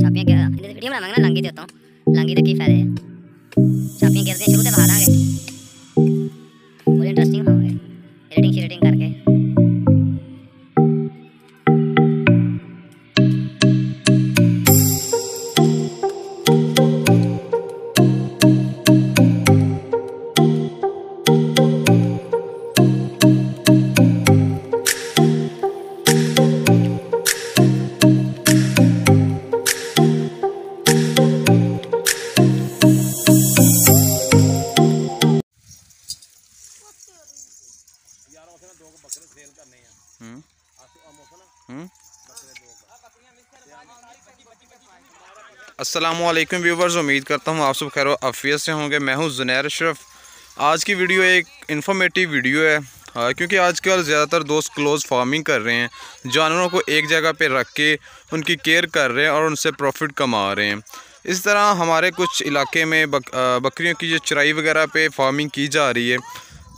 sapnya eh, dia mana lang lang gitu toh lang gitu मौसम sale करने हैं हम्म viewers उम्मीद करता हूँ आप सब खैर अफियत से होंगे मैं हूँ जुनैर अशरफ आज की वीडियो एक इन्फॉर्मेटिव वीडियो है हाँ क्योंकि आजकल ज़्यादातर दोस्त क्लोज़ फार्मिंग कर रहे हैं जानवरों को एक जगह पे रख के उनकी केयर कर रहे हैं और उनसे प्रॉफिट कमा रहे हैं इस तरह हमारे कुछ इलाके में बक, बकरियों की जो चराई वगैरह पे फार्मिंग की जा रही है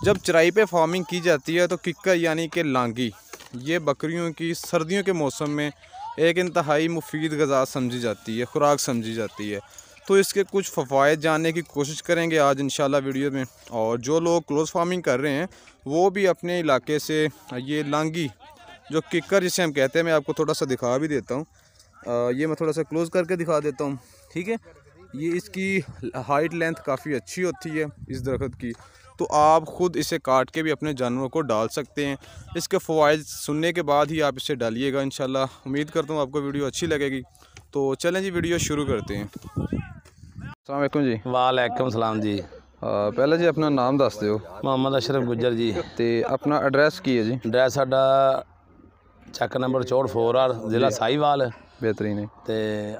जब चराई पे फार्मिंग की जाती है तो किक्कर यानी कि लांगी ये बकरियों की सर्दियों के मौसम में एक इंतहाई मुफीद गज़ा समझी जाती है ख़ुराक समझी जाती है तो इसके कुछ फ़वाद जानने की कोशिश करेंगे आज इन वीडियो में और जो लोग क्लोज़ फार्मिंग कर रहे हैं वो भी अपने इलाके से ये लांगी जो किक्कर जिसे हम कहते हैं मैं आपको थोड़ा सा दिखा भी देता हूँ ये मैं थोड़ा सा क्लोज़ करके दिखा देता हूँ ठीक है ये इसकी हाइट लेंथ काफ़ी अच्छी होती है इस दरख्त की तो आप ख़ुद इसे काट के भी अपने जानवरों को डाल सकते हैं इसके फ़वाद सुनने के बाद ही आप इसे डालिएगा इन उम्मीद करता हूँ आपको वीडियो अच्छी लगेगी तो चलें जी वीडियो शुरू करते हैं अलकुम जी वालेकुम सलाम जी जी अपना नाम दस दौ ਦਿਓ अशरफ गुजर जी तो अपना एड्रैस की है जी एड्रैस साढ़ा ਸਾਡਾ नंबर चौड़ फोर आर जिला साहिवाल बेहतरीन है तो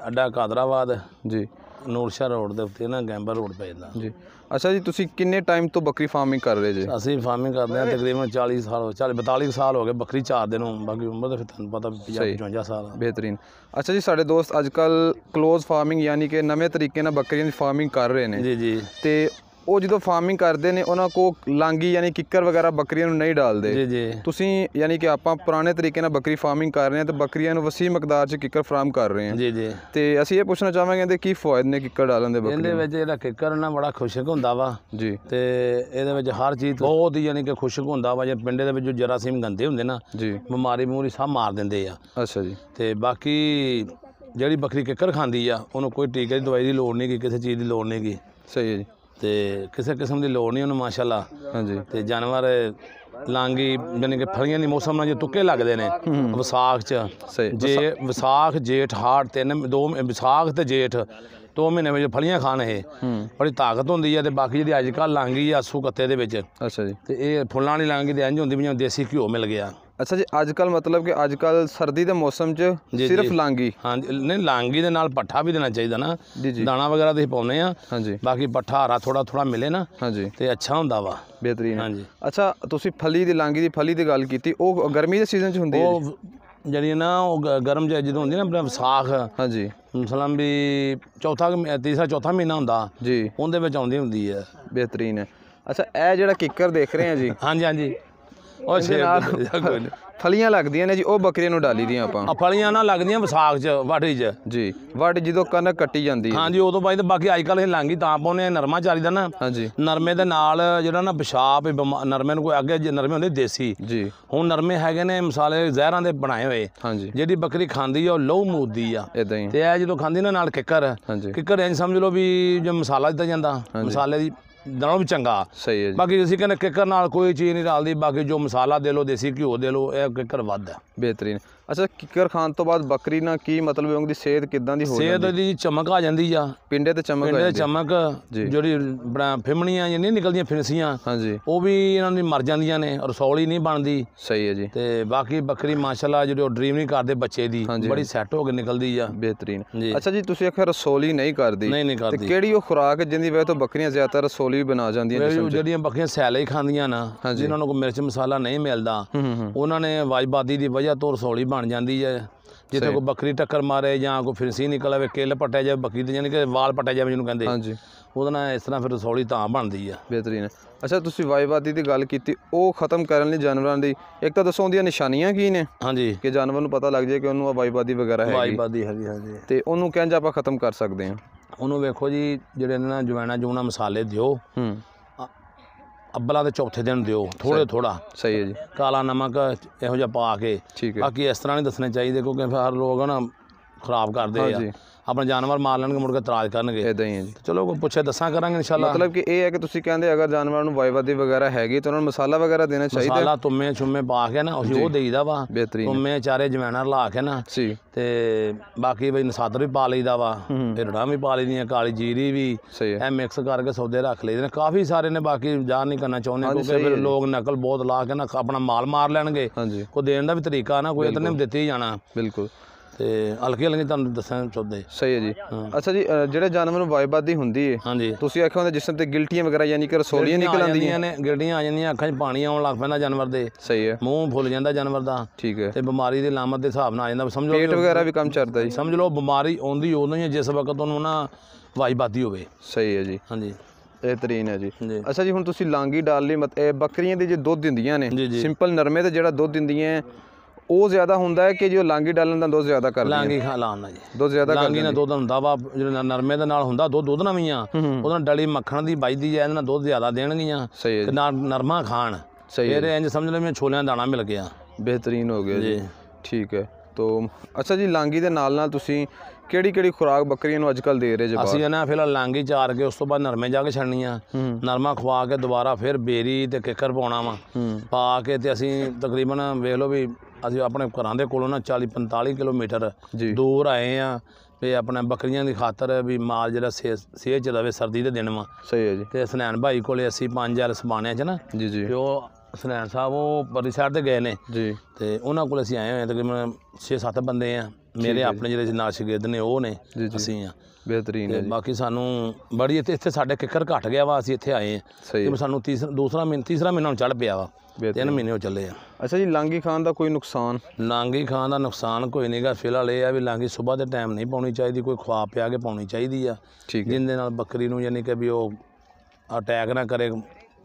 अड्डा कादराबाद जी ਨੂਰਸ਼ਾ ਰੋਡ ਦੇ ਉੱਤੇ ਨਾ ਗੈਂਬਰ ਰੋਡ ਪੈ ਜਾਂਦਾ ਜੀ ਅੱਛਾ ਜੀ ਤੁਸੀਂ ਕਿੰਨੇ ਟਾਈਮ ਤੋਂ ਬੱਕਰੀ ਫਾਰਮਿੰਗ ਕਰ ਰਹੇ ਜੀ ਅਸੀਂ ਫਾਰਮਿੰਗ ਕਰਦੇ ਹਾਂ ਤਕਰੀਬਨ 40 ਸਾਲ 40 42 ਸਾਲ ਹੋ ਗਏ ਬੱਕਰੀ ਚਾਰਦੇ ਨੂੰ ਬਾਕੀ ਉਮਰ ਤਾਂ ਫਿਰ ਤੁਹਾਨੂੰ ਪਤਾ 55 ਸਾਲ ਬਿਹਤਰੀਨ ਅੱਛਾ ਜੀ ਸਾਡੇ ਦੋਸਤ ਅੱਜ ਕੱਲ ਕਲੋਜ਼ ਫਾਰਮਿੰਗ ਯਾਨੀ ਕਿ ਨਵੇਂ ਤਰੀਕੇ ਨਾਲ ਬੱਕਰੀਆਂ ਦੀ ਫਾਰਮਿੰਗ ਕਰ ਰਹੇ ਨੇ ਜੀ ਜੀ ਤੇ ਉਹ ਜਦੋਂ ਫਾਰਮਿੰਗ ਕਰਦੇ ਨੇ ਉਹਨਾਂ ਕੋ ਲਾਂਗੀ ਯਾਨੀ ਕਿੱਕਰ ਵਗੈਰਾ ਬੱਕਰੀਆਂ ਨੂੰ ਨਹੀਂ ਡਾਲਦੇ ਜੀ ਜੀ ਤੁਸੀਂ ਯਾਨੀ ਕਿ ਆਪਾਂ ਪੁਰਾਣੇ ਤਰੀਕੇ ਨਾਲ ਬੱਕਰੀ ਫਾਰਮਿੰਗ ਕਰ ਰਹੇ ਹਾਂ ਤੇ ਬੱਕਰੀਆਂ ਨੂੰ ਵਸੀ ਮਕਦਾਰ 'ਚ ਕਿੱਕਰ ਫਾਰਮ ਕਰ ਰਹੇ ਹਾਂ ਜੀ ਜੀ ਤੇ ਅਸੀਂ ਇਹ ਪੁੱਛਣਾ ਚਾਹਾਂਗੇ ਕਿ ਕੀ ਫਾਇਦੇ ਨੇ ਕਿੱਕਰ ਡਾਲਣ ਦੇ ਬੱਕਰੀ ਇਹਦੇ ਵਿੱਚ ਇਹਦਾ ਕਿੱਕਰ ਨਾ ਬੜਾ ਖੁਸ਼ਕ ਹੁੰਦਾ ਵਾ ਜੀ ਤੇ ਇਹਦੇ ਵਿੱਚ ਹਰ ਚੀਜ਼ ਬਹੁਤ ਹੀ ਯਾਨੀ ਕਿ ਖੁਸ਼ਕ ਹੁੰਦਾ ਵਾ ਜੇ ਪਿੰਡੇ ਦੇ ਵਿੱਚ ਜੋ ਜਰਾਸੀਮ ਗੰਦੇ ਹੁੰਦੇ ਨਾ ਜੀ ਬਿਮਾਰੀ ਬਿਮਾਰੀ ਸਭ ਮਾਰ ਦਿੰਦੇ ਆ ਅੱਛਾ ਜੀ ਤੇ ਬਾਕੀ ਜਿਹੜੀ ਬੱਕਰੀ ਕਿੱਕਰ ਖਾਂਦੀ ਆ ਉਹਨੂੰ ਕੋਈ ਟੀਕੇ ਦੀ ਦਵਾਈ ਦੀ ਲੋੜ ਨਹੀਂ ਕਿ ਕਿਸੇ ਚੀਜ਼ ਦੀ ਲੋੜ ਨਹੀਂਗੀ ਸਹੀ ਹੈ ਜੀ ਤੇ ਕਿਸੇ ਕਿਸਮ ਦੀ ਲੋੜ ਨਹੀਂ ਉਹਨੂੰ ਮਾਸ਼ਾਅੱਲਾ ਹਾਂਜੀ ਤੇ ਜਾਨਵਰ ਲਾਂਗੀ ਯਾਨੀ ਕਿ ਫਲੀਆਂ ਦੇ ਮੌਸਮ ਨਾਲ ਜੋ ਤੁੱਕੇ ਲੱਗਦੇ ਨੇ ਵਿਸਾਖ ਚ ਜੇ ਵਿਸਾਖ ਜੇਠ ਹਾੜ ਤਿੰਨ ਦੋ ਵਿਸਾਖ ਤੇ ਜੇਠ ਦੋ ਮਹੀਨੇ ਵਿੱਚ ਫਲੀਆਂ ਖਾਣ ਇਹ ਬੜੀ ਤਾਕਤ ਹੁੰਦੀ ਹੈ ਤੇ ਬਾਕੀ ਜਿਹੜੀ ਅੱਜ ਕੱਲ ਲਾਂਗੀ ਆਸੂ ਕੱਤੇ ਦੇ ਵਿੱਚ ਅੱਛਾ ਜੀ ਤੇ ਇਹ ਫੁੱਲਾਂ ਵਾਲੀ ਲਾਂਗੀ ਤੇ ਇੰਜ ਹੁੰਦੀ ਵੀ ਜਿਵੇਂ ਦੇਸੀ ਘਿਓ ਮਿਲ ਗਿਆ ਅੱਛਾ ਜੀ ਅੱਜ ਕੱਲ ਮਤਲਬ ਕਿ ਅੱਜ ਕੱਲ ਸਰਦੀ ਦੇ ਮੌਸਮ 'ਚ ਸਿਰਫ ਜੀ। ਲਾਂਗੀ ਹਾਂਜੀ ਨਹੀਂ ਲਾਂਗੀ ਦੇ ਨਾਲ ਪੱਠਾ ਵੀ ਦੇਣਾ ਚਾਹੀਦਾ ਨਾ ਜੀ, ਜੀ। ਦਾਣਾ ਵਗੈਰਾ ਤੁਸੀਂ ਪਾਉਨੇ ਆ ਹਾਂਜੀ ਬਾਕੀ ਪੱਠਾ ਹਰਾ ਥੋੜਾ ਥੋੜਾ ਮਿਲੇ ਨਾ ਹਾਂਜੀ ਤੇ ਅੱਛਾ ਹੁੰਦਾ ਵਾ ਬਿਹਤਰੀਨ ਹਾਂਜੀ। ਅੱਛਾ ਤੁਸੀਂ ਫਲੀ ਦੀ ਲਾਂਗੀ ਦੀ ਫਲੀ ਦੀ ਗੱਲ ਕੀਤੀ ਉਹ ਗਰਮੀ ਦੇ ਸੀਜ਼ਨ 'ਚ ਹੁੰਦੀ ਹੈ ਉਹ ਜਿਹੜੀ ਨਾ ਉਹ ਗਰਮ ਜਿਹਾ ਜਦੋਂ ਹੁੰਦੀ ਨਾ ਆਪਣਾ ਵਿਸਾਖ ਜੀ? ਹਾਂਜੀ ਮਸਲਮ ਵੀ ਚੌਥਾ ਕੁ ਤੀਸਰਾ ਚੌਥਾ ਮਹੀਨਾ ਹੁੰਦਾ ਜੀ ਉਹਦੇ ਵਿੱਚ ਆਉਂਦੀ ਹੁੰਦੀ ਹੈ ਬਿਹਤਰੀਨ ਹੈ ਅੱਛਾ ਇਹ ਜਿਹੜਾ ਕਿੱਕਰ ਦੇਖ ਰਹੇ ਆ ਜੀ ਹਾਂਜੀ ਹਾਂਜੀ ਉਹ ਇਹਦੇ ਸ਼ੇਰ ਫਲੀਆਂ ਲੱਗਦੀਆਂ ਨੇ ਜੀ ਉਹ ਬੱਕਰੀਆਂ ਨੂੰ ਡਾਲੀ ਦੀਆਂ ਆਪਾਂ ਆ ਫਲੀਆਂ ਨਾ ਲੱਗਦੀਆਂ ਵਿਸਾਖ 'ਚ ਵਾਢੀ 'ਚ ਜੀ ਵੱਢ ਜਦੋਂ ਕਣਕ ਕੱਟੀ ਜਾਂਦੀ ਹੈ ਹਾਂਜੀ ਉਦੋਂ ਬਾਅਦ ਤਾਂ ਬਾਕੀ ਅੱਜ ਇਹ ਲੰਗੀ ਤਾਂ ਪਾਉਨੇ ਨਰਮਾ ਚਾਰੀਦਾ ਨਾ ਹਾਂਜੀ ਨਰਮੇ ਦੇ ਨਾਲ ਜਿਹੜਾ ਨਾ ਪਿਸ਼ਾਬ ਨਰਮੇ ਨੂੰ ਕੋਈ ਅੱਗੇ ਜੇ ਨਰਮੇ ਹੁੰਦੇ ਦੇਸੀ ਜੀ ਹੁਣ ਨਰਮੇ ਹੈਗੇ ਨੇ ਮਸਾਲੇ ਜ਼ਹਿਰਾਂ ਦੇ ਬਣਾਏ ਹੋਏ ਹਾਂਜੀ ਜਿਹੜੀ ਬੱਕਰੀ ਖਾਂਦੀ ਆ ਉਹ ਲੋਹ ਮੂਦੀ ਆ ਇਦਾਂ ਹੀ ਤੇ ਇਹ ਜਦੋਂ ਖਾਂਦੀ ਨਾ ਨਾਲ ਕਿੱਕਰ ਹਾਂਜੀ ਕਿੱਕਰ ਇੰਜ ਸਮਝ ਲਓ ਵੀ ਜੇ ਮਸਾਲਾ ਦਿੱਤਾ ਜਾਂਦਾ ਮਸਾਲੇ ਦੀ ਨਾਲੋਂ ਵੀ ਚੰਗਾ ਸਹੀ ਹੈ ਜੀ ਬਾਕੀ ਤੁਸੀਂ ਕਹਿੰਦੇ ਕਿਕਰ ਨਾਲ ਕੋਈ ਚੀਜ਼ ਨਹੀਂ ਰਲਦੀ ਬਾਕੀ ਜੋ ਮਸਾਲਾ ਦੇ ਲੋ ਦੇਸੀ ਘਿਓ ਦੇ ਲੋ ਇਹ ਕਿਕਰ ਵੱਧ ਹੈ ਬਿਹਤਰੀਨ ਅੱਛਾ ਕਿੱਕਰ ਖਾਣ ਤੋਂ ਬਾਅਦ ਬੱਕਰੀ ਨਾਲ ਕੀ ਮਤਲਬ ਹੈ ਉਹਦੀ ਸਿਹਤ ਕਿਦਾਂ ਦੀ ਹੋ ਜਾਂਦੀ ਸਿਹਤ ਦੀ ਚਮਕ ਆ ਜਾਂਦੀ ਆ ਪਿੰਡੇ ਤੇ ਚਮਕ ਆ ਜਾਂਦੀ ਪਿੰਡੇ ਚਮਕ ਜਿਹੜੀ ਬੜਾ ਫਿਮਣੀਆਂ ਜਾਂ ਨਹੀਂ ਨਿਕਲਦੀਆਂ ਫਿਰਸੀਆਂ ਹਾਂਜੀ ਉਹ ਵੀ ਇਹਨਾਂ ਦੀ ਮਰ ਜਾਂਦੀਆਂ ਨੇ ਰਸੌਲੀ ਨਹੀਂ ਬਣਦੀ ਸਹੀ ਹੈ ਜੀ ਤੇ ਬਾਕੀ ਬੱਕਰੀ ਮਾਸ਼ਾਅੱਲਾ ਜਿਹੜੇ ਡ੍ਰੀਮ ਨਹੀਂ ਕਰਦੇ ਬੱਚੇ ਦੀ ਬੜੀ ਸੈੱਟ ਹੋ ਕੇ ਨਿਕਲਦੀ ਆ ਬਿਹਤਰੀਨ ਅੱਛਾ ਜੀ ਤੁਸੀਂ ਅਖਰ ਰਸੌਲੀ ਨਹੀਂ ਕਰਦੀ ਨਹੀਂ ਨਹੀਂ ਕਰਦੀ ਤੇ ਕਿਹੜੀ ਉਹ ਖੁਰਾਕ ਜਿੰਦੀ ਵੇ ਤੋਂ ਬੱਕਰੀਆਂ ਜ਼ਿਆਦਾ ਰਸੌਲੀ ਬਣਾ ਜਾਂਦੀਆਂ ਜਿਹੜੀਆਂ ਬੱਕਰੀਆਂ ਸੈਲੇ ਹੀ ਖਾਂਦੀਆਂ ਨਾ ਜਿਨ੍ਹਾਂ ਨੂੰ ਕੋਈ ਮਿਰਚ ਮਸਾਲਾ ਨਹੀਂ ਮਿਲਦਾ ਉਹਨਾਂ ਨੇ ਵਾਜਬਾਦੀ ਦੀ ਵਜ੍ਹਾ ਤੋਂ ਰਸੌਲੀ ਬਣ ਜਾਂਦੀ ਹੈ ਜਿੱਥੇ ਕੋਈ ਬੱਕਰੀ ਟੱਕਰ ਮਾਰੇ ਜਾਂ ਕੋਈ ਫਿਰਸੀ ਨਿਕਲ ਆਵੇ ਕਿੱਲ ਪਟਿਆ ਜਾਵੇ ਬੱਕਰੀ ਤੇ ਯਾਨੀ ਕਿ ਵਾਲ ਪਟਿਆ ਜਾਵੇ ਜਿਹਨੂੰ ਕਹਿੰਦੇ ਹਾਂਜੀ ਉਹਦਾ ਨਾਲ ਇਸ ਤਰ੍ਹਾਂ ਫਿਰ ਰਸੌਲੀ ਤਾਂ ਬਣਦੀ ਆ ਬਿਹਤਰੀਨ ਅੱਛਾ ਤੁਸੀਂ ਵਾਈਵਾਦੀ ਦੀ ਗੱਲ ਕੀਤੀ ਉਹ ਖਤਮ ਕਰਨ ਲਈ ਜਾਨਵਰਾਂ ਦੀ ਇੱਕ ਤਾਂ ਦੱਸੋ ਉਹਦੀਆਂ ਨਿਸ਼ਾਨੀਆਂ ਕੀ ਨੇ ਹਾਂਜੀ ਕਿ ਜਾਨਵਰ ਨੂੰ ਪਤਾ ਲੱਗ ਜਾਏ ਕਿ ਉਹਨੂੰ ਆ ਵਾਈਵਾਦੀ ਵਗੈਰਾ ਵਾਇਵਾਦੀ ਹੈ ਜੀ ਹਾਂਜੀ ਤੇ ਉਹਨੂੰ ਕਹਿੰਜ ਆਪਾਂ ਖਤਮ ਕਰ ਸਕਦੇ ਹਾਂ ਉਹਨੂੰ ਵੇਖੋ ਜੀ ਜਿਹੜੇ ਇਹਨਾਂ ਜਵੈਣਾ ਜੂਣਾ ਮਸਾਲੇ ਦਿਓ ਹੂੰ ਅੱਬਲਾਂ ਦੇ ਚੌਥੇ ਦਿਨ ਦਿਓ ਥੋੜੇ ਥੋੜਾ ਸਹੀ ਹੈ ਜੀ ਕਾਲਾ ਨਮਕ ਇਹੋ ਜਿਹਾ ਪਾ ਕੇ ਠੀਕ ਹੈ ਬਾਕੀ ਇਸ ਤਰ੍ਹਾਂ ਨਹੀਂ ਦੱਸਣੇ ਚਾਹੀਦੇ ਕਿਉਂਕਿ ਫਿਰ ਲੋਕ ਨਾ ਖਰਾਬ ਕਰਦੇ ਆ ਆਪਣਾ ਜਾਨਵਰ ਮਾਰ ਲੈਣਗੇ ਮੁੜ ਕੇ ਤਰਾਜ ਕਰਨਗੇ ਇਦਾਂ ਹੀ ਹੈ ਜੀ ਚਲੋ ਕੋ ਪੁੱਛੇ ਦੱਸਾਂ ਕਰਾਂਗੇ ਇਨਸ਼ਾਅੱਲਾ ਮਤਲਬ ਕਿ ਇਹ ਹੈ ਕਿ ਤੁਸੀਂ ਕਹਿੰਦੇ ਅਗਰ ਜਾਨਵਰ ਨੂੰ ਵਾਈਵਾਦੀ ਵਗੈਰਾ ਹੈਗੀ ਤਾਂ ਉਹਨਾਂ ਨੂੰ ਮਸਾਲਾ ਵਗੈਰਾ ਦੇਣਾ ਚਾਹੀਦਾ ਮਸਾਲਾ ਤੁਮੇ ਚੁਮੇ ਪਾ ਕੇ ਨਾ ਅਸੀਂ ਉਹ ਦੇਈਦਾ ਵਾ ਤੁਮੇ ਚਾਰੇ ਜਵੈਣਾ ਲਾ ਕੇ ਨਾ ਸੀ ਤੇ ਬਾਕੀ ਬਈ ਨਸਾਦਰ ਵੀ ਪਾ ਲਈਦਾ ਵਾ ਰੜਾ ਵੀ ਪਾ ਲਈਦੀਆਂ ਕਾਲੀ ਜੀਰੀ ਵੀ ਇਹ ਮਿਕਸ ਕਰਕੇ ਸੌਦੇ ਰੱਖ ਲਈਦੇ ਨੇ ਕਾਫੀ ਸਾਰੇ ਨੇ ਬਾਕੀ ਜਾਣ ਨਹੀਂ ਕਰਨਾ ਚਾਹੁੰਦੇ ਕਿਉਂਕਿ ਫਿਰ ਲੋਕ ਨਕਲ ਬਹੁਤ ਲਾ ਕੇ ਨਾ ਆਪਣਾ ਮਾਲ ਮਾਰ ਲੈਣਗੇ ਕੋ ਦੇਣ ਦਾ ਵੀ ਤਰੀਕਾ ਨਾ ਕੋਈ ਇਤਨੇ ਦਿੱਤੀ ਜਾਣਾ ਬਿਲਕੁਲ ਤੇ ਹਲਕੀ ਹਲਕੀ ਤੁਹਾਨੂੰ ਦੱਸਾਂ ਚੋਦੇ ਸਹੀ ਹੈ ਜੀ ਅੱਛਾ ਜੀ ਜਿਹੜੇ ਜਾਨਵਰ ਨੂੰ ਵਾਇਬਾਦੀ ਹੁੰਦੀ ਹੈ ਹਾਂਜੀ ਤੁਸੀਂ ਆਖਿਆ ਹੁੰਦਾ ਜਿਸਮ ਤੇ ਗਿਲਟੀਆਂ ਵਗੈਰਾ ਯਾਨੀ ਕਿ ਰਸੋਲੀਆਂ ਨਿਕਲ ਆਉਂਦੀਆਂ ਨੇ ਗਿਲਟੀਆਂ ਆ ਜਾਂਦੀਆਂ ਅੱਖਾਂ 'ਚ ਪਾਣੀ ਆਉਣ ਲੱਗ ਪੈਂਦਾ ਜਾਨਵਰ ਦੇ ਸਹੀ ਹੈ ਮੂੰਹ ਫੁੱਲ ਜਾਂਦਾ ਜਾਨਵਰ ਦਾ ਠੀਕ ਹੈ ਤੇ ਬਿਮਾਰੀ ਦੇ ਲਾਮਤ ਦੇ ਹਿਸਾਬ ਨਾਲ ਆ ਜਾਂਦਾ ਸਮਝੋ ਪੇਟ ਵਗੈਰਾ ਵੀ ਕੰਮ ਚੜਦਾ ਜੀ ਸਮਝ ਲਓ ਬਿਮਾਰੀ ਆਉਂਦੀ ਉਹਨਾਂ ਹੀ ਹੈ ਜਿਸ ਵਕਤ ਉਹਨੂੰ ਨਾ ਵਾਇਬਾਦੀ ਹੋਵੇ ਸਹੀ ਹੈ ਜੀ ਹਾਂਜੀ ਬਿਹਤਰੀਨ ਹੈ ਜੀ ਅੱਛਾ ਜੀ ਹੁਣ ਤੁਸੀਂ ਲਾਂਗੀ ਡਾਲ ਲਈ ਮਤ ਇਹ ਬੱਕਰੀਆਂ ਦੇ ਜੇ ਦੁੱਧ ਦਿੰਦੀਆਂ ਨੇ ਸਿੰਪਲ ਨਰਮੇ ਤੇ ਜਿਹੜਾ ਦੁੱਧ ਦਿੰਦੀਆਂ ਉਹ ਜ਼ਿਆਦਾ ਹੁੰਦਾ ਹੈ ਕਿ ਜੋ ਲਾਂਗੀ ਡਾਲਣ ਦਾ ਦੁੱਧ ਜ਼ਿਆਦਾ ਕਰਦੀ ਹੈ ਲਾਂਗੀ ਖਾ ਲਾਣਾ ਜੀ ਦੁੱਧ ਜ਼ਿਆਦਾ ਕਰਦੀ ਲਾਂਗੀ ਨਾਲ ਦੁੱਧ ਹੁੰਦਾ ਵਾ ਜਿਹੜਾ ਨਰਮੇ ਦੇ ਨਾਲ ਹੁੰਦਾ ਦੁੱਧ ਦੁੱਧ ਨਾਲ ਵੀ ਆ ਉਹਨਾਂ ਨਾਲ ਡਲੀ ਮੱਖਣ ਦੀ ਬਾਈਦੀ ਜਾਂ ਇਹਨਾਂ ਨਾਲ ਦੁੱਧ ਜ਼ਿਆਦਾ ਦੇਣਗੀਆਂ ਤੇ ਨਾਲ ਨਰਮਾ ਖਾਣ ਸਹੀ ਹੈ ਇੰਜ ਸਮਝ ਲੈ ਮੈਂ ਛੋਲਿਆਂ ਦਾਣਾ ਮਿਲ ਗਿਆ ਬਿਹਤਰੀਨ ਹੋ ਗਿਆ ਜੀ ਠੀਕ ਹੈ ਤੋ ਅੱਛਾ ਜੀ ਲਾਂਗੀ ਦੇ ਨਾਲ ਨਾਲ ਤੁਸੀਂ ਕਿਹੜੀ ਕਿਹੜੀ ਖੁਰਾਕ ਬੱਕਰੀਆਂ ਨੂੰ ਅੱਜਕੱਲ ਦੇ ਰਹੇ ਜੀ ਅਸੀਂ ਇਹਨਾਂ ਫਿਰ ਲਾਂਗੀ ਚਾਰ ਕੇ ਉਸ ਤੋਂ ਬਾਅਦ ਨਰਮੇ ਜਾ ਕੇ ਛੜਨੀਆਂ ਨਰਮਾ ਖਵਾ ਕੇ ਦੁਬਾਰਾ ਫਿਰ ਬੇਰੀ ਤੇ ਕਿਕਰ ਪਾਉਣਾ ਵਾ ਪਾ ਕੇ ਤੇ ਅਸੀਂ ਤਕਰੀਬਨ ਵੇਖ ਲਓ ਵੀ ਅਸੀਂ ਆਪਣੇ ਘਰਾਂ ਦੇ ਕੋਲੋਂ ਨਾ 40 45 ਕਿਲੋਮੀਟਰ ਦੂਰ ਆਏ ਆ ਵੀ ਆਪਣੇ ਬੱਕਰੀਆਂ ਦੀ ਖਾਤਰ ਵੀ ਮਾਲ ਜਿਹੜਾ ਸੇਹ ਚ ਰਵੇ ਸਰਦੀ ਦੇ ਦਿਨ ਵਾ ਸਹੀ ਹੈ ਜੀ ਤੇ ਸਨੈਨ ਭਾਈ ਕੋਲੇ ਅਸੀਂ 5000 ਸਮਾਨਿਆ ਚ ਨਾ ਜੀ ਜੀ ਤੇ ਉਹ ਸਨੈਨ ਸਾਹਿਬ ਉਹ ਪਰਿਸ਼ਾਰ ਤੇ ਗਏ ਨੇ ਜੀ ਤੇ ਉਹਨਾਂ ਕੋਲ ਅਸੀਂ ਆਏ ਹੋਏ ਤਕਰੀਬਨ 6-7 ਬੰਦੇ ਆ ਮੇਰੇ ਆਪਣੇ ਜਿਹੜੇ ਨਾਲ ਸ਼ਗਿਰਦ ਨੇ ਉਹ ਨੇ ਅਸੀਂ ਆ ਬਿਹਤਰੀਨ ਹੈ ਬਾਕੀ ਸਾਨੂੰ ਬੜੀ ਇੱਥੇ ਇੱਥੇ ਸਾਡੇ ਕਿਕਰ ਘਟ ਗਿਆ ਵਾ ਅਸੀਂ ਇੱਥੇ ਆਏ ਹਾਂ ਤੇ ਸਾਨੂੰ ਤੀਸਰਾ ਦੂਸਰਾ ਮਹੀਨਾ ਤੀਸਰਾ ਮਹੀਨਾ ਹੁਣ ਚੜ ਪਿਆ ਵਾ ਤਿੰਨ ਮਹੀਨੇ ਹੋ ਚੱਲੇ ਆ ਅੱਛਾ ਜੀ ਲਾਂਗੀ ਖਾਨ ਦਾ ਕੋਈ ਨੁਕਸਾਨ ਲਾਂਗੀ ਖਾਨ ਦਾ ਨੁਕਸਾਨ ਕੋਈ ਨਹੀਂਗਾ ਫਿਲਹਾਲ ਇਹ ਆ ਵੀ ਲਾਂਗੀ ਸਵੇਰ ਦੇ ਟਾਈਮ ਨਹੀਂ ਪਾਉਣੀ ਚਾਹੀਦੀ ਕੋਈ ਖਵਾ ਪਿਆ ਕੇ ਪਾਉਣੀ ਚਾਹੀਦੀ ਆ ਠੀਕ ਨਾਲ ਬੱਕਰੀ ਨੂੰ ਯਾਨੀ ਕਿ ਵੀ ਉਹ ਅਟੈਕ ਨਾ ਕਰੇ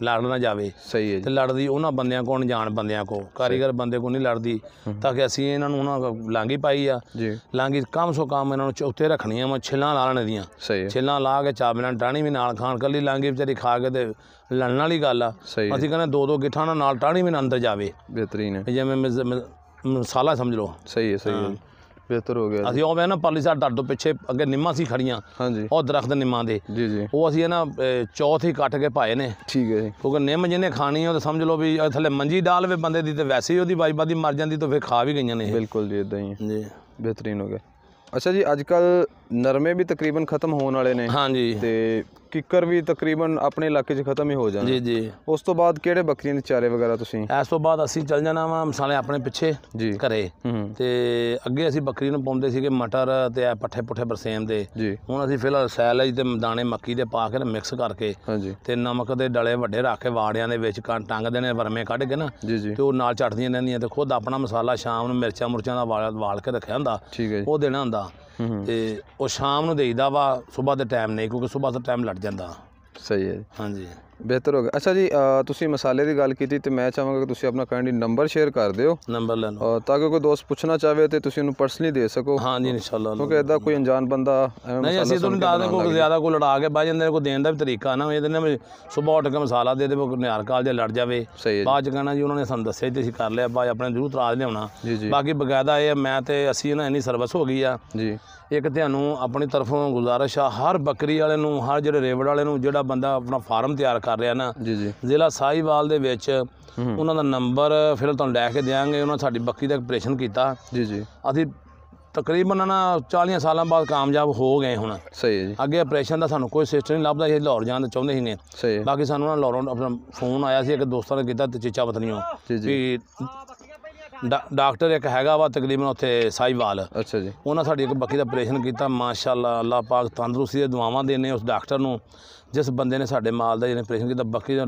ਲੜ ਨਾ ਜਾਵੇ ਸਹੀ ਹੈ ਤੇ ਲੜਦੀ ਉਹਨਾਂ ਬੰਦਿਆਂ ਕੋਲ ਜਾਣ ਬੰਦਿਆਂ ਕੋ ਕਾਰੀਗਰ ਬੰਦੇ ਕੋ ਨਹੀਂ ਲੜਦੀ ਤਾਂ ਕਿ ਅਸੀਂ ਇਹਨਾਂ ਨੂੰ ਉਹਨਾਂ ਲਾਂਗੀ ਪਾਈ ਆ ਜੀ ਲਾਂਗੀ ਕਮ ਸੋ ਕਮ ਇਹਨਾਂ ਨੂੰ ਚੌਥੇ ਰੱਖਣੀਆਂ ਮੈਂ ਛਿੱਲਾਂ ਲਾਣ ਦੀਆਂ ਛਿੱਲਾਂ ਲਾ ਕੇ ਚਾਬਲਾਂ ਟਾਣੀ ਵੀ ਨਾਲ ਖਾਣ ਕੱਲੀ ਲਾਂਗੀ ਵਿਚਾਰੀ ਖਾ ਕੇ ਤੇ ਲੜਨ ਵਾਲੀ ਗੱਲ ਆ ਅਸੀਂ ਕਹਿੰਦੇ ਦੋ ਦੋ ਗਿੱਠਾਂ ਨਾਲ ਟਾਣੀ ਵੀ ਅੰਦਰ ਜਾਵੇ ਬਿਹਤਰੀਨ ਹੈ ਜਿਵੇਂ ਮਸਾਲਾ ਸਮਝ ਲਓ ਸਹੀ ਹੈ ਸਹੀ ਹੈ ਬਿਹਤਰ ਹੋ ਗਿਆ ਅਸੀਂ ਉਹ ਮੈਂ ਨਾ ਪਰਲੀ ਸਾਹਿਬ ਦਰਦੋਂ ਪਿੱਛੇ ਅੱਗੇ ਨਿਮਾ ਸੀ ਖੜੀਆਂ ਹਾਂਜੀ ਉਹ ਦਰਖਤ ਨਿਮਾ ਦੇ ਜੀ ਜੀ ਉਹ ਅਸੀਂ ਨਾ ਚੌਥੀ ਕੱਟ ਕੇ ਪਾਏ ਨੇ ਠੀਕ ਹੈ ਜੀ ਕਿਉਂਕਿ ਨਿੰਮ ਜਿਹਨੇ ਖਾਣੀ ਉਹ ਤਾਂ ਸਮਝ ਲਓ ਵੀ ਥੱਲੇ ਮੰਜੀ ਵੇ ਬੰਦੇ ਦੀ ਤੇ ਵੈਸੇ ਹੀ ਉਹਦੀ ਵਾਈਬਾ ਮਰ ਜਾਂਦੀ ਤਾਂ ਫੇਰ ਖਾ ਵੀ ਗਈਆਂ ਨੇ ਬਿਲਕੁਲ ਜੀ ਇਦਾਂ ਹੀ ਜੀ ਬਿਹਤਰੀਨ ਹੋ ਗਿਆ ਅੱਛਾ ਜੀ ਅੱਜ ਕੱਲ ਨਰਮੇ ਵੀ ਤਕਰੀਬਨ ਖਤਮ ਹੋਣ ਵਾਲੇ ਨੇ ਹਾਂਜੀ ਤੇ ਕਿੱਕਰ ਵੀ ਤਕਰੀਬਨ ਆਪਣੇ ਇਲਾਕੇ 'ਚ ਖਤਮ ਹੀ ਹੋ ਜਾਣਾ ਜੀ ਜੀ ਉਸ ਤੋਂ ਬਾਅਦ ਕਿਹੜੇ ਬੱਕਰੀਆਂ ਦੇ ਚਾਰੇ ਵਗੈਰਾ ਤੁਸੀਂ ਇਸ ਤੋਂ ਬਾਅਦ ਅਸੀਂ ਚੱਲ ਜਾਣਾ ਵਾ ਮਸਾਲੇ ਆਪਣੇ ਪਿੱਛੇ ਜੀ ਘਰੇ ਤੇ ਅੱਗੇ ਅਸੀਂ ਬੱਕਰੀ ਨੂੰ ਪਾਉਂਦੇ ਸੀਗੇ ਮਟਰ ਤੇ ਆ ਪੱਠੇ ਪੁੱਠੇ ਬਰਸੇਮ ਦੇ ਹੁਣ ਅਸੀਂ ਫਿਲਹਾਲ ਸੈਲਜ ਤੇ ਦਾਣੇ ਮੱਕੀ ਦੇ ਪਾ ਕੇ ਮਿਕਸ ਕਰਕੇ ਤੇ ਨਮਕ ਦੇ ਡਲੇ ਵੱਡੇ ਰੱਖ ਕੇ ਵਾੜਿਆਂ ਦੇ ਵਿੱਚ ਟੰਗ ਦੇਣੇ ਵਰਮੇ ਕੱਢ ਕੇ ਨਾ ਤੇ ਉਹ ਨਾਲ ਚੜਦੀਆਂ ਰਹਿੰਦੀਆਂ ਤੇ ਖੁਦ ਆਪਣਾ ਮਸਾਲਾ ਸ਼ਾਮ ਨੂੰ ਮਿਰਚਾਂ ਮੁਰਚਾਂ ਦਾ ਵਾਲ ਕੇ ਰੱਖਿਆ ਹੁੰਦਾ ਉਹ ਦੇਣਾ ਹੁੰਦਾ ਤੇ ਉਹ ਸ਼ਾਮ ਨੂੰ ਦੇਈਦਾ ਵਾ ਸਵੇਰ ਦੇ ਟਾਈਮ ਨਹੀਂ ਕਿਉਂਕਿ ਸਵੇਰ ਦਾ ਟਾਈਮ ਲੱਟ ਜਾਂਦਾ ਸਹੀ ਹੈ ਜੀ ਹਾਂਜੀ ਬਿਹਤਰ ਹੋ ਗਿਆ ਅੱਛਾ ਜੀ ਤੁਸੀਂ ਮਸਾਲੇ ਦੀ ਗੱਲ ਕੀਤੀ ਤੇ ਮੈਂ ਚਾਹਾਂਗਾ ਕਿ ਤੁਸੀਂ ਆਪਣਾ ਕਾਇੰਡਲੀ ਨੰਬਰ ਸ਼ੇਅਰ ਕਰ ਦਿਓ ਨੰਬਰ ਲੈ ਲਓ ਤਾਂ ਕਿ ਕੋਈ ਦੋਸਤ ਪੁੱਛਣਾ ਚਾਹਵੇ ਤੇ ਤੁਸੀਂ ਉਹਨੂੰ ਪਰਸਨਲੀ ਦੇ ਸਕੋ ਹਾਂਜੀ ਇਨਸ਼ਾਅੱਲਾ ਕਿਉਂਕਿ ਐਦਾ ਕੋਈ ਅਣਜਾਣ ਬੰਦਾ ਨਹੀਂ ਅਸੀਂ ਤੁਹਾਨੂੰ ਦੱਸ ਦੇ ਕੋਈ ਜ਼ਿਆਦਾ ਕੋ ਲੜਾ ਕੇ ਬਹਿ ਜਾਂਦੇ ਨੇ ਕੋਈ ਦੇਣ ਦਾ ਵੀ ਤਰੀਕਾ ਨਾ ਇਹਦੇ ਨੇ ਸਵੇਰ ਉੱਠ ਕੇ ਮਸਾਲਾ ਦੇ ਦੇ ਕੋਈ ਨਿਹਾਰ ਕਾਲ ਜੇ ਲੜ ਜਾਵੇ ਸਹੀ ਹੈ ਬਾਅਦ ਚ ਕਹਣਾ ਜੀ ਉਹਨਾਂ ਨੇ ਸਾਨੂੰ ਦੱਸਿਆ ਤੇ ਅਸੀਂ ਕਰ ਲਿਆ ਬਾਅਦ ਆਪਣੇ ਜ਼ਰੂਰ ਤਰਾਜ ਲਿਆਉਣਾ ਜੀ, ਜੀ। ਬਾਕੀ ਬਗਾਇਦਾ ਇਹ ਮੈਂ ਤੇ ਅਸੀਂ ਨਾ ਇਨੀ ਸਰਵਿਸ ਹੋ ਗਈ ਆ ਜੀ ਇੱਕ ਤੁਹਾਨੂੰ ਆਪਣੀ ਤਰਫੋਂ ਗੁਜ਼ਾਰਿਸ਼ ਆ ਹਰ ਬੱਕਰੀ ਵਾਲੇ ਨੂੰ ਹਰ ਜਿਹੜੇ ਰੇਵੜ ਵਾਲੇ ਨੂੰ ਜਿਹੜਾ ਬੰਦਾ ਆਪਣਾ ਫਾਰਮ ਤਿਆਰ ਕਰ ਰਿਹਾ ਨਾ ਜ਼ਿਲ੍ਹਾ ਸਾਈਵਾਲ ਦੇ ਵਿੱਚ ਉਹਨਾਂ ਦਾ ਨੰਬਰ ਫਿਰ ਤੁਹਾਨੂੰ ਲੈ ਕੇ ਦੇਵਾਂਗੇ ਉਹਨਾਂ ਸਾਡੀ ਬੱਕਰੀ ਦਾ ਆਪਰੇਸ਼ਨ ਕੀਤਾ ਜੀ ਜੀ ਅਸੀਂ ਤਕਰੀਬਨ ਨਾ 40 ਸਾਲਾਂ ਬਾਅਦ ਕਾਮਯਾਬ ਹੋ ਗਏ ਹੁਣ ਸਹੀ ਹੈ ਜੀ ਅੱਗੇ ਆਪਰੇਸ਼ਨ ਦਾ ਸਾਨੂੰ ਕੋਈ ਸਿਸਟਮ ਨਹੀਂ ਲੱਭਦਾ ਇਹ ਲਾਹੌਰ ਜਾਣ ਚਾਹੁੰਦੇ ਹੀ ਨੇ ਬਾਕੀ ਸਾਨੂੰ ਨਾ ਲਾਹੌਰੋਂ ਆਪਣਾ ਫੋਨ ਆਇਆ ਸੀ ਇੱਕ ਦੋਸਤਾਂ ਨੇ ਕੀਤਾ ਤੇ ਚੀਚਾ ਵਤਨੀਓ ਵੀ ਡਾਕਟਰ ਇੱਕ ਹੈਗਾ ਵਾ ਤਕਰੀਬਨ ਉੱਥੇ ਸਾਈਵਾਲ ਅੱਛਾ ਜੀ ਉਹਨਾਂ ਸਾਡੀ ਇੱਕ ਬੱਕੀ ਦਾ ਆਪਰੇਸ਼ਨ ਕੀਤਾ ਮਾਸ਼ਾਅੱਲਾ ਅੱਲਾਹ ਪਾਕ ਤੰਦਰੁਸਤੀ ਦੇ ਦੁਆਵਾਂ ਦੇਣੇ ਉਸ ਡਾਕਟਰ ਨੂੰ ਜਿਸ ਬੰਦੇ ਨੇ ਸਾਡੇ ਮਾਲ ਦਾ ਜਿਹਨੇ ਆਪਰੇਸ਼ਨ ਕੀਤਾ ਬੱਕੀ ਦਾ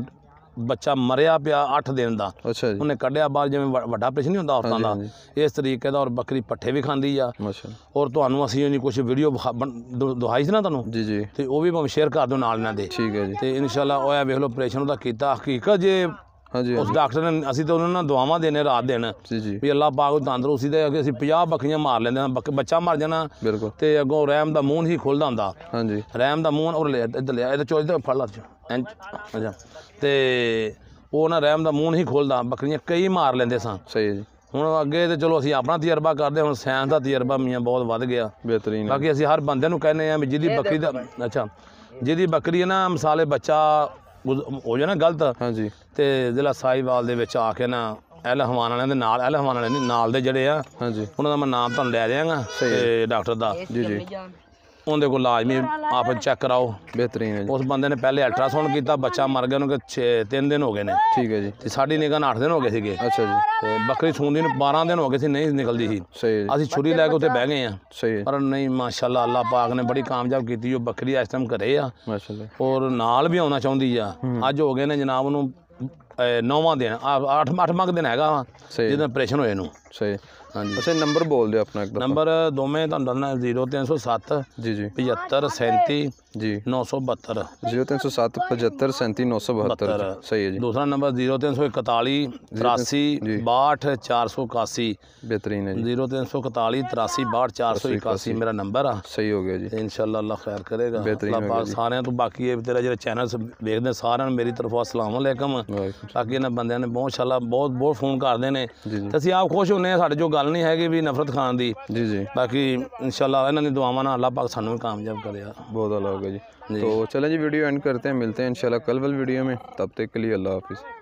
ਬੱਚਾ ਮਰਿਆ ਪਿਆ 8 ਦਿਨ ਦਾ ਅੱਛਾ ਜੀ ਉਹਨੇ ਕੱਢਿਆ ਬਾਅਦ ਜਿਵੇਂ ਵੱਡਾ ਆਪਰੇਸ਼ਨ ਨਹੀਂ ਹੁੰਦਾ ਔਰਤਾਂ ਦਾ ਇਸ ਤਰੀਕੇ ਦਾ ਔਰ ਬੱਕਰੀ ਪੱਠੇ ਵੀ ਖਾਂਦੀ ਆ ਮਾਸ਼ਾਅੱਲਾ ਔਰ ਤੁਹਾਨੂੰ ਅਸੀਂ ਜੀ ਕੁਝ ਵੀਡੀਓ ਦੁਹਾਈ ਸੀ ਨਾ ਤੁਹਾਨੂੰ ਜੀ ਜੀ ਤੇ ਉਹ ਵੀ ਮੈਂ ਸ਼ੇਅਰ ਕਰ ਦਿਓ ਨਾਲ ਇਹਨਾਂ ਦੇ ਠੀਕ ਹੈ ਜੀ ਤੇ ਇਨਸ਼ਾਅੱਲਾ ਉਹ ਆ ਵੇਖ ਲਓ ਆਪਰੇਸ਼ਨ ਉਹਦਾ ਕੀਤਾ ਹਕੀਕਤ ਜੇ ਹਾਂਜੀ ਉਸ ਡਾਕਟਰ ਨੇ ਅਸੀਂ ਤਾਂ ਉਹਨਾਂ ਨੂੰ ਦੁਆਵਾਂ ਦੇਣੇ ਰਾਤ ਦਿਨ ਜੀ ਜੀ ਵੀ ਅੱਲਾਹ ਪਾਕ ਨੂੰ ਤੰਦਰੁਸਤੀ ਦੇ ਅੱਗੇ ਅਸੀਂ 50 ਬੱਕਰੀਆਂ ਮਾਰ ਲੈਂਦੇ ਹਾਂ ਬੱਚਾ ਮਰ ਜਾਣਾ ਬਿਲਕੁਲ। ਤੇ ਅੱਗੋਂ ਰਹਿਮ ਦਾ ਮੂੰਹ ਨਹੀਂ ਖੁੱਲਦਾ ਹੁੰਦਾ ਹਾਂਜੀ ਰਹਿਮ ਦਾ ਮੂੰਹ ਔਰ ਲੈ ਇੱਧਰ ਲਿਆ ਇਹਦੇ ਚੋਜ ਤੇ ਫੜ ਲਾ ਅੱਛਾ ਤੇ ਉਹ ਨਾ ਰਹਿਮ ਦਾ ਮੂੰਹ ਨਹੀਂ ਖੁੱਲਦਾ ਬੱਕਰੀਆਂ ਕਈ ਮਾਰ ਲੈਂਦੇ ਸਾਂ ਸਹੀ ਜੀ ਹੁਣ ਅੱਗੇ ਤੇ ਚਲੋ ਅਸੀਂ ਆਪਣਾ ਤਜਰਬਾ ਕਰਦੇ ਹੁਣ ਸਾਇੰਸ ਦਾ ਤਜਰਬਾ ਮੀਆਂ ਬਹੁਤ ਵੱਧ ਗਿਆ ਬਿਹਤਰੀਨ ਬਾਕੀ ਅਸੀਂ ਹਰ ਬੰਦੇ ਨੂੰ ਕਹਿੰਦੇ ਆ ਵੀ ਜਿਹਦੀ ਬੱਕਰੀ ਦਾ ਅੱਛਾ ਜਿਹਦੀ ਬੱਕਰੀ ਹੈ ਨਾ ਮਸਾਲੇ ਬੱਚਾ ਹੋ ਜਾਣਾ ਗਲਤ ਹਾਂਜੀ ਤੇ ਜ਼ਿਲ੍ਹਾ ਸਾਈਵਾਲ ਦੇ ਵਿੱਚ ਆ ਕੇ ਨਾ ਐਲ ਵਾਲਿਆਂ ਦੇ ਨਾਲ ਐਲ ਵਾਲਿਆਂ ਦੇ ਨਾਲ ਦੇ ਜਿਹੜੇ ਆ ਹਾਂਜੀ ਉਹਨਾਂ ਦਾ ਮੈਂ ਨਾਮ ਤੁਹਾਨੂੰ ਲੈ ਦੇਵਾਂਗਾ ਤੇ ਡਾਕਟਰ ਦਾ ਜੀ ਜੀ ਉਹਦੇ ਕੋਲ ਲਾਜ਼ਮੀ ਆਪ ਚੈੱਕ ਕਰਾਓ ਬਿਹਤਰੀਨ ਹੈ ਉਸ ਬੰਦੇ ਨੇ ਪਹਿਲੇ ਅਲਟਰਾਸਾਊਂਡ ਕੀਤਾ ਬੱਚਾ ਮਰ ਗਿਆ ਉਹਨੂੰ ਕਿ 3 ਦਿਨ ਹੋ ਗਏ ਨੇ ਠੀਕ ਹੈ ਜੀ ਤੇ ਸਾਡੀ ਨਿਗਾਹ 8 ਦਿਨ ਹੋ ਗਏ ਸੀਗੇ ਅੱਛਾ ਜੀ ਤੇ ਬੱਕਰੀ ਸੂੰਦੀ ਨੂੰ 12 ਦਿਨ ਹੋ ਗਏ ਸੀ ਨਹੀਂ ਨਿਕਲਦੀ ਸੀ ਸਹੀ ਅਸੀਂ ਛੁਰੀ ਲੈ ਕੇ ਉੱਥੇ ਬਹਿ ਗਏ ਆ ਸਹੀ ਪਰ ਨਹੀਂ ਮਾਸ਼ਾਅੱਲਾ ਅੱਲਾਹ ਪਾਕ ਨੇ ਬੜੀ ਕਾਮਯਾਬ ਕੀਤੀ ਉਹ ਬੱਕਰੀ ਇਸ ਟਾਈਮ ਘਰੇ ਆ ਮਾਸ਼ਾਅੱਲਾ ਔਰ ਨਾਲ ਵੀ ਆਉਣਾ ਚਾਹੁੰਦੀ ਆ ਅੱਜ ਹੋ ਗਏ ਨੇ ਜਨਾਬ ਨੂੰ 9ਵਾਂ ਦਿਨ 8 8ਵਾਂ ਦਿਨ ਹੈਗਾ ਜਿਹਦਾ ਆਪਰੇਸ਼ਨ ਹੋਏ ਨੂੰ ਸਹੀ ਹਾਂਜੀ ਅੱਛਾ ਨੰਬਰ ਬੋਲ ਦਿਓ ਆਪਣਾ ਇੱਕ ਵਾਰ ਨੰਬਰ ਦੋਵੇਂ ਤੁਹਾਨੂੰ ਦੱਸਣਾ 0307 ਜੀ ਜੀ 7537 ਜੀ 972 0307 7537 ਸਹੀ ਹੈ ਜੀ ਦੂਸਰਾ ਨੰਬਰ 0341 83 62 481 ਬਿਹਤਰੀਨ ਹੈ ਜੀ 0341 83 62 481 ਮੇਰਾ ਨੰਬਰ ਆ ਸਹੀ ਹੋ ਗਿਆ ਜੀ ਇਨਸ਼ਾਅੱਲਾ ਅੱਲਾ ਖੈਰ ਕਰੇਗਾ ਅੱਲਾ ਪਾਕ ਸਾਰਿਆਂ ਤੋਂ ਬਾਕੀ ਇਹ ਤੇਰਾ ਜਿਹੜਾ ਚੈਨਲ ਵੇਖਦੇ ਸਾਰਿਆਂ ਨੂੰ ਮੇਰੀ ਤਰਫੋਂ ਅਸਲਾਮੁਅਲੈਕਮ ਬਾਕੀ ਇਹਨਾਂ ਬੰਦਿਆਂ ਨੇ ਬਹੁਤ ਸ਼ਾਲਾ ਬਹੁਤ ਬਹੁਤ ਫੋਨ ਕਰਦੇ ਨੇ ਅਸੀਂ ਆਪ ਖੁਸ਼ ਹੁੰਨੇ ਸਾਡੇ ਜੋ ਗੱਲ ਨਹੀਂ ਹੈਗੀ ਵੀ ਨਫ਼ਰਤ ਖਾਨ ਦੀ ਜੀ ਜੀ ਬਾਕੀ ਇਨਸ਼ਾਅੱਲਾ ਇਹਨਾਂ ਦੀ ਦੁਆਵਾਂ ਨਾਲ ਅੱਲਾਹ ਪਾਕ ਸਾਨੂੰ ਵੀ ਕਾਮਯਾਬ ਕਰਿਆ ਬਹੁਤ ਅੱਲਾਹ ਹੋਗਾ ਜੀ ਤੋਂ ਚਲੇ ਜੀ ਵੀਡੀਓ ਐਂਡ ਕਰਤੇ ਹਾਂ ਮਿਲਤੇ ਹਾਂ ਇਨਸ਼ਾਅੱਲਾ ਕੱਲ ਵਲ ਵੀਡੀਓ ਮੇਂ ਤਬ ਤੱਕ ਲਈ ਅੱਲਾਹ ਹਾਫਿਜ਼